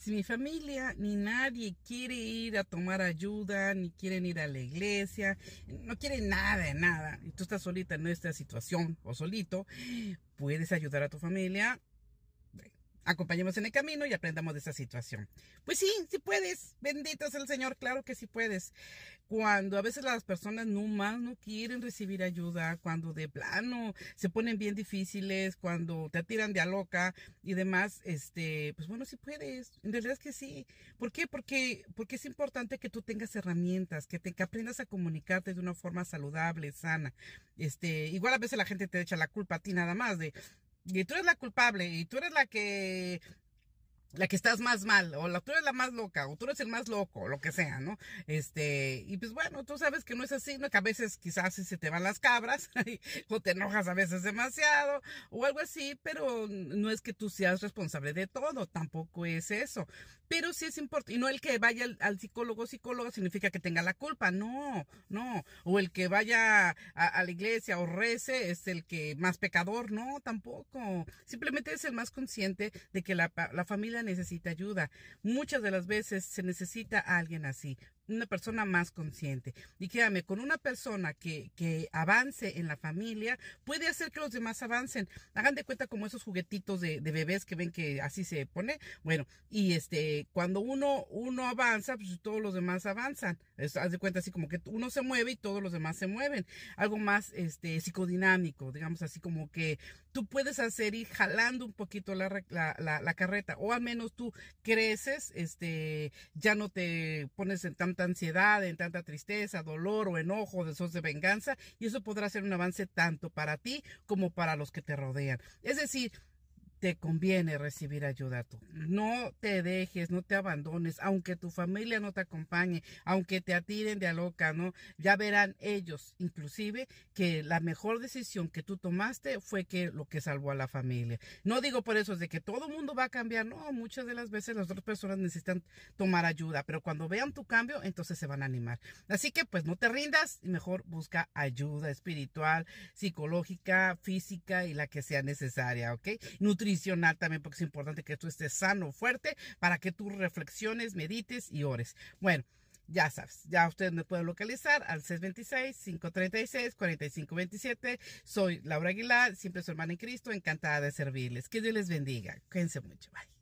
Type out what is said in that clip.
Si mi familia ni nadie quiere ir a tomar ayuda, ni quieren ir a la iglesia, no quieren nada nada, y tú estás solita en esta situación o solito, puedes ayudar a tu familia acompañemos en el camino y aprendamos de esa situación. Pues sí, sí puedes. Bendito es el Señor, claro que sí puedes. Cuando a veces las personas no más no quieren recibir ayuda, cuando de plano se ponen bien difíciles, cuando te tiran de a loca y demás, este, pues bueno, sí puedes. En realidad es que sí. ¿Por qué? Porque, porque es importante que tú tengas herramientas, que, te, aprendas a comunicarte de una forma saludable, sana. Este, igual a veces la gente te echa la culpa a ti nada más de, y tú eres la culpable y tú eres la que la que estás más mal, o la, tú eres la más loca, o tú eres el más loco, lo que sea, ¿no? Este, y pues bueno, tú sabes que no es así, ¿no? Que a veces quizás se te van las cabras, o te enojas a veces demasiado, o algo así, pero no es que tú seas responsable de todo, tampoco es eso. Pero sí es importante, y no el que vaya al, psicólogo, psicólogo significa que tenga la culpa, no, no. O el que vaya a, la iglesia o rece es el que más pecador, no, tampoco. Simplemente es el más consciente de que la, la familia necesita ayuda. Muchas de las veces se necesita a alguien así una persona más consciente. Y créame, con una persona que, avance en la familia, puede hacer que los demás avancen. Hagan de cuenta como esos juguetitos de, bebés que ven que así se pone. Bueno, y este, cuando uno, uno avanza, pues todos los demás avanzan. haz de cuenta así como que uno se mueve y todos los demás se mueven. Algo más este, psicodinámico, digamos así como que tú puedes hacer ir jalando un poquito la, la, carreta, o al menos tú creces, este, ya no te pones en tanta ansiedad, en tanta tristeza, dolor o enojo, deseos de venganza, y eso podrá ser un avance tanto para ti como para los que te rodean. Es decir, te conviene recibir ayuda tú. No te dejes, no te abandones, aunque tu familia no te acompañe, aunque te atiren de a loca, ¿no? Ya verán ellos, inclusive, que la mejor decisión que tú tomaste fue que lo que salvó a la familia. No digo por eso, es de que todo el mundo va a cambiar, no, muchas de las veces las otras personas necesitan tomar ayuda, pero cuando vean tu cambio, entonces se van a animar. Así que pues no te rindas y mejor busca ayuda espiritual, psicológica, física y la que sea necesaria, ¿ok? también, porque es importante que tú estés sano, fuerte, para que tú reflexiones, medites y ores. Bueno, ya sabes, ya ustedes me pueden localizar al 626-536-4527. Soy Laura Aguilar, siempre su hermana en Cristo, encantada de servirles. Que Dios les bendiga. Cuídense mucho. Bye.